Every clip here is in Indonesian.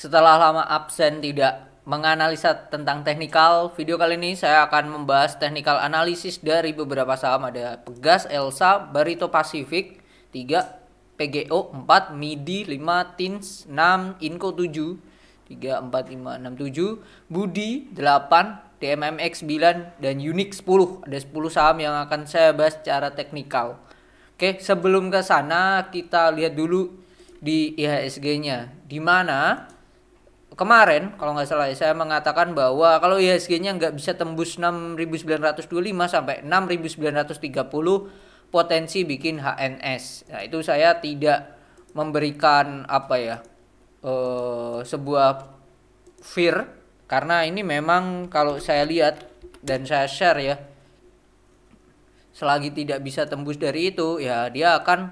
Setelah lama absen tidak menganalisa tentang teknikal, video kali ini saya akan membahas teknikal analisis dari beberapa saham ada Pegas, Elsa, Barito Pacific 3, PGO 4, Midi 5, Tins 6, Inco 7, 3 4 5 6 7, Budi 8, DMMX 9 dan Unix 10. Ada 10 saham yang akan saya bahas secara teknikal. Oke, sebelum ke sana kita lihat dulu di IHSG-nya. Di mana kemarin kalau nggak salah ya, saya mengatakan bahwa kalau IHSG-nya nggak bisa tembus 6.925 sampai 6.930 potensi bikin HNS. Nah, itu saya tidak memberikan apa ya uh, sebuah fear karena ini memang kalau saya lihat dan saya share ya selagi tidak bisa tembus dari itu ya dia akan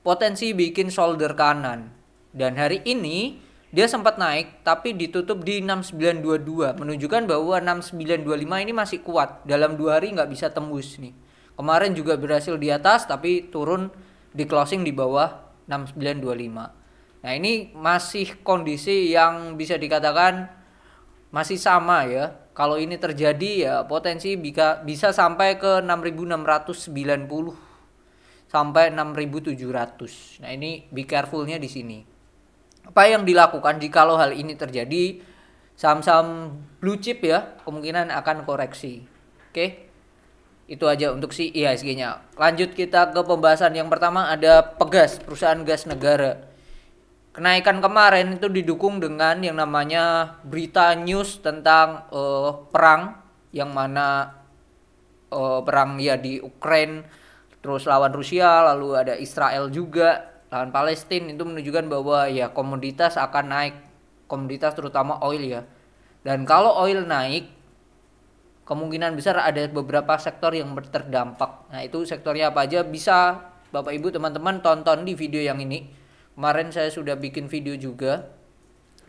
potensi bikin solder kanan dan hari ini dia sempat naik tapi ditutup di 6922 menunjukkan bahwa 6925 ini masih kuat dalam dua hari nggak bisa tembus nih kemarin juga berhasil di atas tapi turun di closing di bawah 6925 nah ini masih kondisi yang bisa dikatakan masih sama ya kalau ini terjadi ya potensi bisa bisa sampai ke 6690 sampai 6700 nah ini be carefulnya di sini apa yang dilakukan jikalau hal ini terjadi saham-saham blue chip ya kemungkinan akan koreksi oke okay? itu aja untuk si IHSG nya lanjut kita ke pembahasan yang pertama ada pegas perusahaan gas negara kenaikan kemarin itu didukung dengan yang namanya berita news tentang uh, perang yang mana uh, perang ya di ukraine terus lawan Rusia lalu ada Israel juga lawan Palestina itu menunjukkan bahwa ya komoditas akan naik komoditas terutama oil ya dan kalau oil naik kemungkinan besar ada beberapa sektor yang terdampak nah itu sektornya apa aja bisa Bapak Ibu teman-teman tonton di video yang ini kemarin saya sudah bikin video juga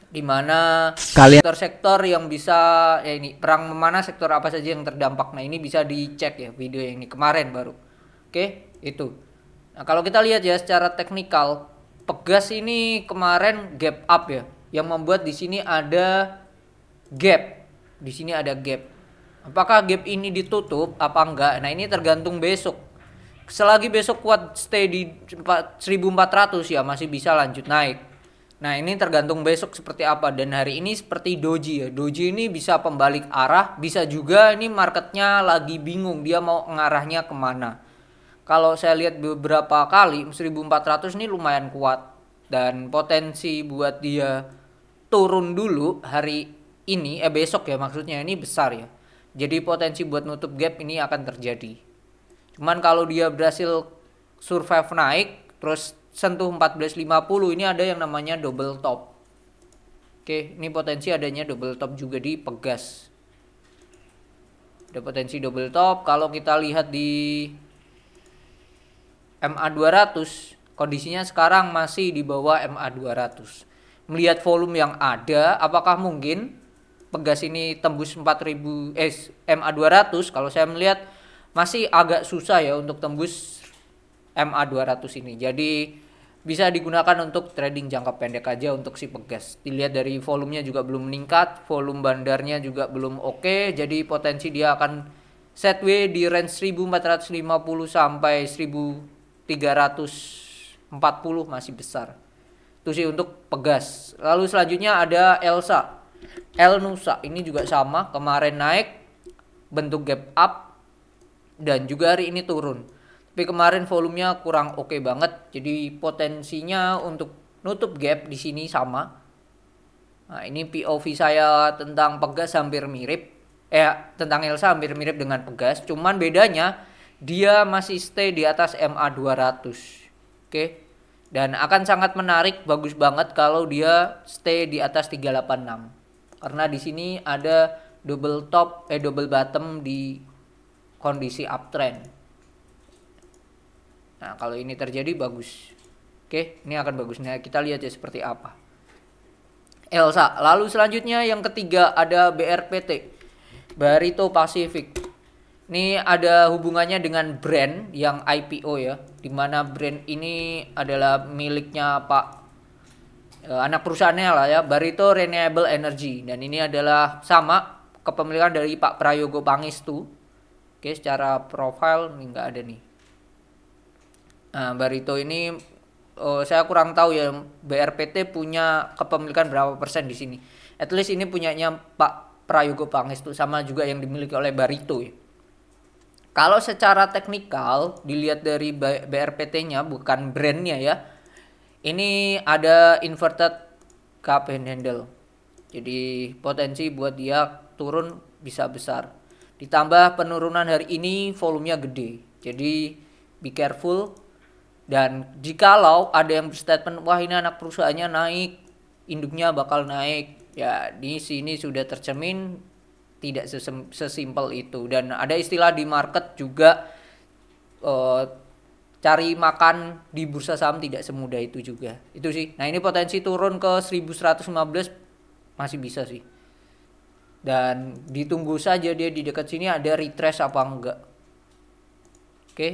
di mana sektor-sektor yang bisa ya ini perang mana sektor apa saja yang terdampak. Nah, ini bisa dicek ya video yang ini kemarin baru. Oke, itu. Nah, kalau kita lihat ya secara teknikal, Pegas ini kemarin gap up ya, yang membuat di sini ada gap. Di sini ada gap. Apakah gap ini ditutup apa enggak? Nah, ini tergantung besok. Selagi besok kuat stay di 1400 ya masih bisa lanjut naik. Nah, ini tergantung besok seperti apa dan hari ini seperti doji ya. Doji ini bisa pembalik arah, bisa juga ini marketnya lagi bingung dia mau ngarahnya kemana kalau saya lihat beberapa kali 1400 ini lumayan kuat dan potensi buat dia turun dulu hari ini eh besok ya maksudnya ini besar ya. Jadi potensi buat nutup gap ini akan terjadi. Cuman kalau dia berhasil survive naik terus sentuh 1450 ini ada yang namanya double top. Oke, ini potensi adanya double top juga di Pegas. Ada potensi double top kalau kita lihat di MA200 kondisinya sekarang masih di bawah MA200 melihat volume yang ada apakah mungkin pegas ini tembus 4000 eh MA200 kalau saya melihat masih agak susah ya untuk tembus MA200 ini jadi bisa digunakan untuk trading jangka pendek aja untuk si pegas dilihat dari volumenya juga belum meningkat volume bandarnya juga belum oke okay, jadi potensi dia akan setway di range 1450 sampai 1000 340 masih besar. Itu sih untuk pegas. Lalu selanjutnya ada Elsa. El Nusa ini juga sama, kemarin naik bentuk gap up dan juga hari ini turun. Tapi kemarin volumenya kurang oke okay banget. Jadi potensinya untuk nutup gap di sini sama. Nah, ini POV saya tentang pegas hampir mirip. Eh, tentang Elsa hampir mirip dengan pegas, cuman bedanya dia masih stay di atas MA 200. Oke. Dan akan sangat menarik, bagus banget kalau dia stay di atas 386. Karena di sini ada double top eh double bottom di kondisi uptrend. Nah, kalau ini terjadi bagus. Oke, ini akan bagus. Nah, kita lihat ya seperti apa. Elsa, lalu selanjutnya yang ketiga ada BRPT. Barito Pacific. Ini ada hubungannya dengan brand yang IPO ya, di mana brand ini adalah miliknya Pak eh, anak perusahaannya lah ya, Barito Renewable Energy dan ini adalah sama kepemilikan dari Pak Prayogo Pangestu. Oke, secara profil nggak ada nih. Nah, Barito ini oh, saya kurang tahu ya BRPT punya kepemilikan berapa persen di sini. At least ini punyanya Pak Prayogo Pangestu sama juga yang dimiliki oleh Barito ya. Kalau secara teknikal dilihat dari BRPT-nya bukan brandnya ya. Ini ada inverted cup and handle. Jadi potensi buat dia turun bisa besar. Ditambah penurunan hari ini volumenya gede. Jadi be careful dan jikalau ada yang berstatement wah ini anak perusahaannya naik, induknya bakal naik. Ya di sini sudah tercermin tidak sesimpel itu dan ada istilah di market juga uh, cari makan di bursa saham tidak semudah itu juga itu sih nah ini potensi turun ke 1115 masih bisa sih dan ditunggu saja dia di dekat sini ada retrace apa enggak oke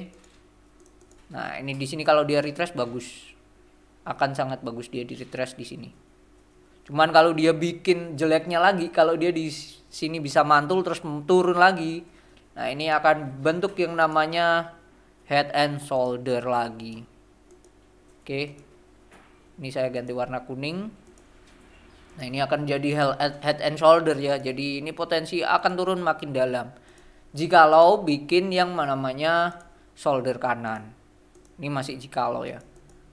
Nah, ini di sini kalau dia retrace bagus. Akan sangat bagus dia di retrace di sini. Cuman kalau dia bikin jeleknya lagi kalau dia di sini bisa mantul terus turun lagi nah ini akan bentuk yang namanya head and shoulder lagi oke ini saya ganti warna kuning nah ini akan jadi head and shoulder ya jadi ini potensi akan turun makin dalam jikalau bikin yang namanya shoulder kanan ini masih jikalau ya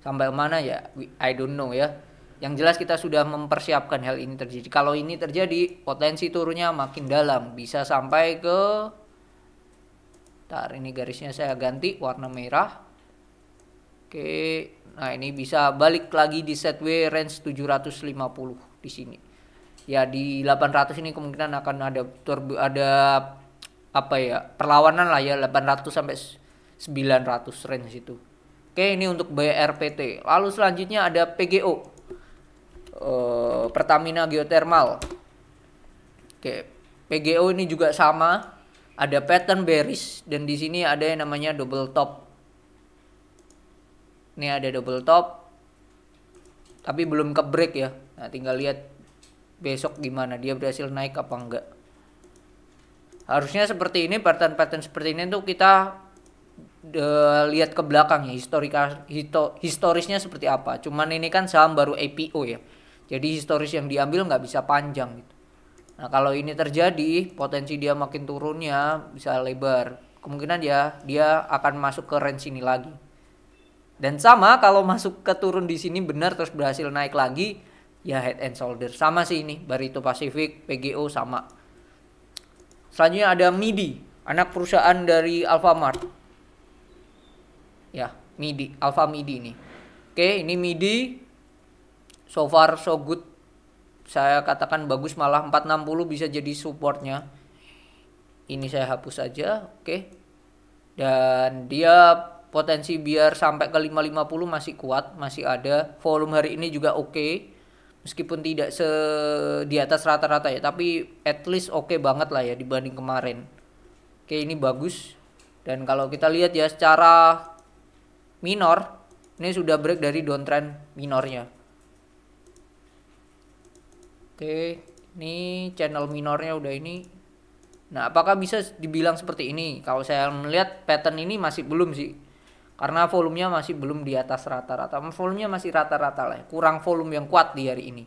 sampai mana ya I don't know ya yang jelas kita sudah mempersiapkan hal ini terjadi. Kalau ini terjadi, potensi turunnya makin dalam, bisa sampai ke Bentar, ini garisnya saya ganti warna merah. Oke, nah ini bisa balik lagi di setway range 750 di sini. Ya di 800 ini kemungkinan akan ada turbo ada apa ya? perlawanan lah ya 800 sampai 900 range itu. Oke, ini untuk BRPT. Lalu selanjutnya ada PGO. Eh, Pertamina Geothermal. Oke, PGO ini juga sama, ada pattern bearish dan di sini ada yang namanya double top. Ini ada double top, tapi belum ke break ya. Nah, tinggal lihat besok gimana dia berhasil naik apa enggak. Harusnya seperti ini pattern-pattern seperti ini tuh kita uh, lihat ke belakang ya historika histo, historisnya seperti apa. Cuman ini kan saham baru IPO ya. Jadi historis yang diambil nggak bisa panjang gitu. Nah kalau ini terjadi potensi dia makin turunnya bisa lebar. Kemungkinan ya dia akan masuk ke range ini lagi. Dan sama kalau masuk ke turun di sini benar terus berhasil naik lagi ya head and shoulder sama sih ini Barito Pacific PGO sama. Selanjutnya ada MIDI, anak perusahaan dari Alfamart. Ya, MIDI, Alfa MIDI ini. Oke, ini MIDI so far so good saya katakan bagus malah 460 bisa jadi supportnya ini saya hapus aja oke dan dia potensi biar sampai ke 550 masih kuat masih ada volume hari ini juga oke meskipun tidak se di atas rata-rata ya tapi at least oke banget lah ya dibanding kemarin oke ini bagus dan kalau kita lihat ya secara minor ini sudah break dari downtrend minornya Oke, ini channel minornya udah ini. Nah, apakah bisa dibilang seperti ini? Kalau saya melihat pattern ini masih belum sih. Karena volumenya masih belum di atas rata-rata. Volumenya masih rata-rata lah. Kurang volume yang kuat di hari ini.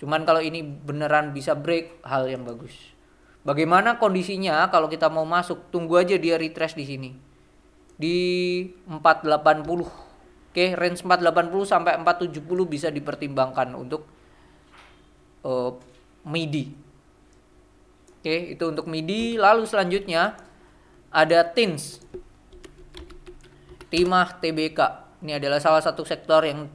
Cuman kalau ini beneran bisa break, hal yang bagus. Bagaimana kondisinya kalau kita mau masuk? Tunggu aja dia retrace di sini. Di 480. Oke, range 480 sampai 470 bisa dipertimbangkan untuk Eh, MIDI. Oke, okay, itu untuk MIDI. Lalu selanjutnya ada TINS. Timah TBK. Ini adalah salah satu sektor yang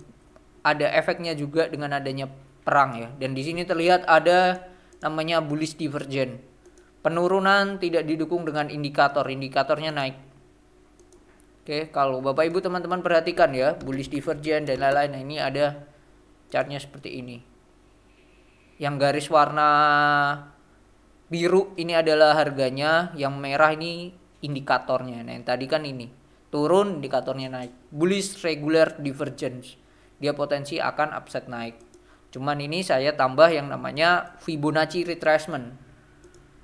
ada efeknya juga dengan adanya perang ya. Dan di sini terlihat ada namanya bullish divergence. Penurunan tidak didukung dengan indikator, indikatornya naik. Oke, kalau Bapak Ibu teman-teman perhatikan ya, bullish divergence dan lain-lain. Nah, ini ada chartnya seperti ini yang garis warna biru ini adalah harganya, yang merah ini indikatornya. Nah, yang tadi kan ini turun indikatornya naik. Bullish regular divergence. Dia potensi akan upset naik. Cuman ini saya tambah yang namanya Fibonacci retracement.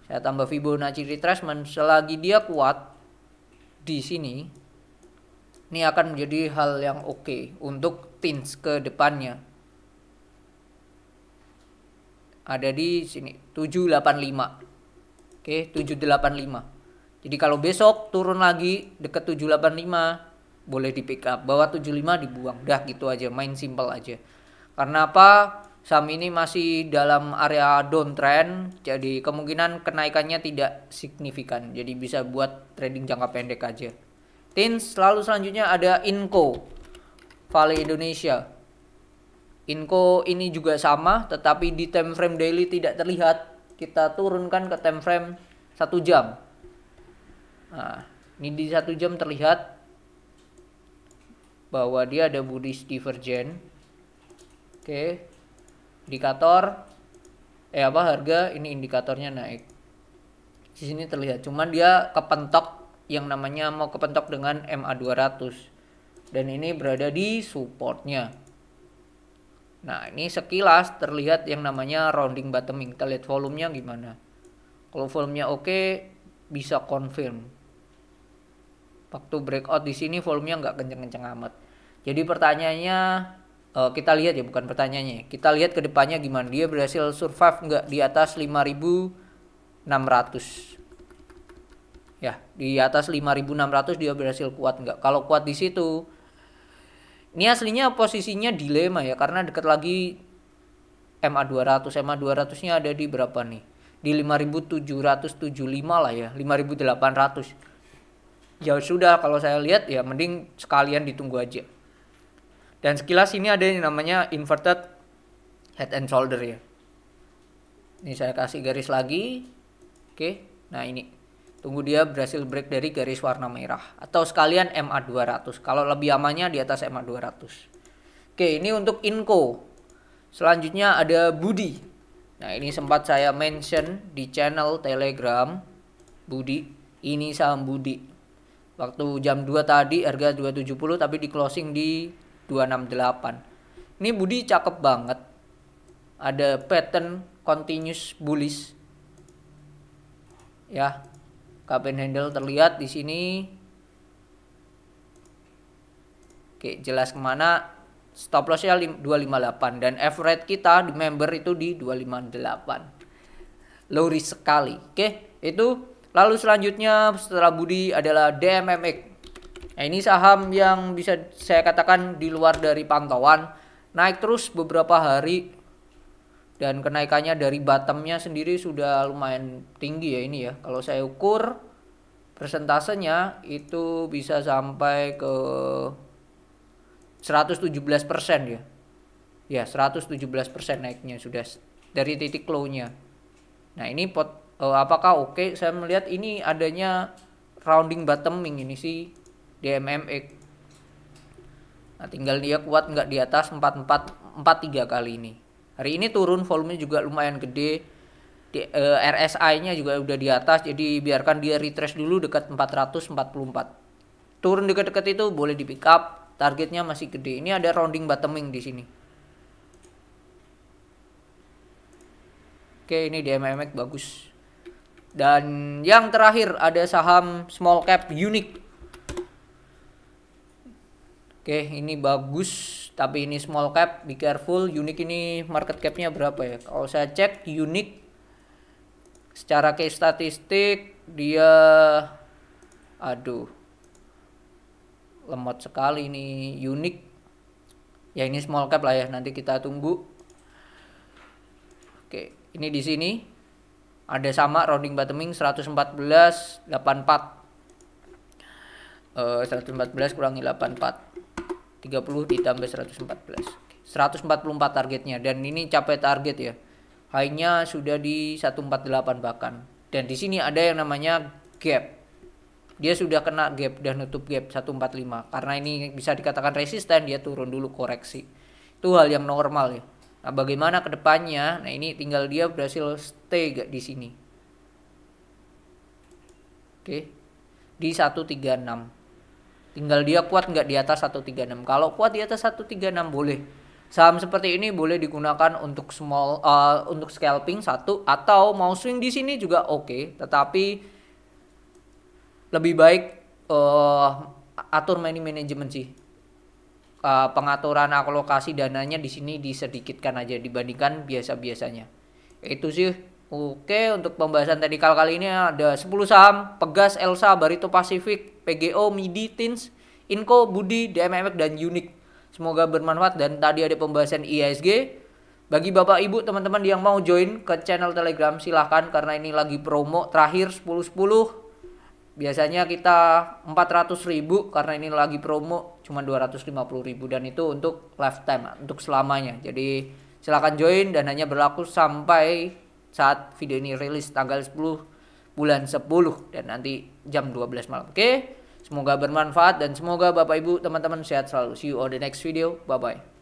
Saya tambah Fibonacci retracement selagi dia kuat di sini ini akan menjadi hal yang oke okay untuk tins ke depannya ada di sini 785 oke 785 jadi kalau besok turun lagi deket 785 boleh di pick up bawah 75 dibuang dah gitu aja main simple aja karena apa saham ini masih dalam area downtrend jadi kemungkinan kenaikannya tidak signifikan jadi bisa buat trading jangka pendek aja Tins lalu selanjutnya ada Inco Vale Indonesia Inko ini juga sama, tetapi di time frame daily tidak terlihat. Kita turunkan ke time frame satu jam. Nah, ini di satu jam terlihat bahwa dia ada bullish divergen. Oke, indikator eh apa harga ini indikatornya naik. Di sini terlihat, cuman dia kepentok yang namanya mau kepentok dengan MA200 dan ini berada di supportnya. Nah ini sekilas terlihat yang namanya rounding bottoming. Kita lihat volumenya gimana. Kalau volumenya oke okay, bisa confirm. Waktu breakout di sini volumenya nggak kenceng-kenceng amat. Jadi pertanyaannya eh, kita lihat ya bukan pertanyaannya. Kita lihat ke depannya gimana. Dia berhasil survive nggak di atas 5600. Ya, di atas 5600 dia berhasil kuat nggak? Kalau kuat di situ ini aslinya posisinya dilema ya karena dekat lagi MA200. MA200-nya ada di berapa nih? Di 5775 lah ya, 5800. Ya sudah kalau saya lihat ya mending sekalian ditunggu aja. Dan sekilas ini ada yang namanya inverted head and shoulder ya. Ini saya kasih garis lagi. Oke, nah ini Tunggu dia berhasil break dari garis warna merah atau sekalian MA 200. Kalau lebih amannya di atas MA 200. Oke, ini untuk Inco. Selanjutnya ada Budi. Nah, ini sempat saya mention di channel Telegram Budi. Ini saham Budi. Waktu jam 2 tadi harga 270 tapi di closing di 268. Ini Budi cakep banget. Ada pattern continuous bullish. Ya, Kaben handle terlihat di sini. Oke, jelas kemana. Stop lossnya 258 dan average kita di member itu di 258. Low risk sekali. Oke, itu lalu selanjutnya setelah Budi adalah DMMX. Nah, ini saham yang bisa saya katakan di luar dari pantauan. Naik terus beberapa hari dan kenaikannya dari bottomnya sendiri sudah lumayan tinggi ya ini ya kalau saya ukur persentasenya itu bisa sampai ke 117% ya ya 117% naiknya sudah dari titik low-nya nah ini pot uh, apakah oke okay? saya melihat ini adanya rounding bottoming ini sih DMMX nah tinggal dia kuat nggak di atas 44 43 kali ini hari ini turun volumenya juga lumayan gede di, eh, RSI-nya juga udah di atas jadi biarkan dia retrace dulu dekat 444 turun dekat-dekat itu boleh di pick up targetnya masih gede ini ada rounding bottoming di sini Oke, ini DMMX bagus. Dan yang terakhir ada saham small cap unique Oke, ini bagus, tapi ini small cap, be careful. Unique ini market capnya berapa ya? Kalau saya cek unique secara case statistik dia aduh lemot sekali ini unique ya ini small cap lah ya nanti kita tunggu oke ini di sini ada sama rounding bottoming 114 84 uh, 114 kurangi 84 30 ditambah 114 144 targetnya dan ini capai target ya hanya sudah di 148 bahkan dan di sini ada yang namanya gap dia sudah kena gap dan nutup gap 145 karena ini bisa dikatakan resisten dia turun dulu koreksi itu hal yang normal ya nah bagaimana kedepannya nah ini tinggal dia berhasil stay gak di sini oke di 136 Tinggal dia kuat nggak di atas 136. Kalau kuat di atas 136 boleh. Saham seperti ini boleh digunakan untuk small uh, untuk scalping satu atau mau swing di sini juga oke, okay, tetapi lebih baik uh, atur money management sih. Uh, pengaturan alokasi dananya di sini disedikitkan aja dibandingkan biasa-biasanya. Itu sih Oke, untuk pembahasan teknikal kali ini ada 10 saham, Pegas, Elsa, Barito Pacific, PGO, Midi, Tins, Inco, Budi, DMMX, dan Unique. Semoga bermanfaat dan tadi ada pembahasan IISG. Bagi Bapak Ibu teman-teman yang mau join ke channel Telegram silahkan karena ini lagi promo terakhir sepuluh .10. Biasanya kita 400 ribu karena ini lagi promo cuma 250 ribu dan itu untuk lifetime, untuk selamanya. Jadi silahkan join dan hanya berlaku sampai saat video ini rilis tanggal 10 bulan 10 dan nanti jam 12 malam. Oke. Okay? Semoga bermanfaat dan semoga Bapak Ibu teman-teman sehat selalu. See you on the next video. Bye bye.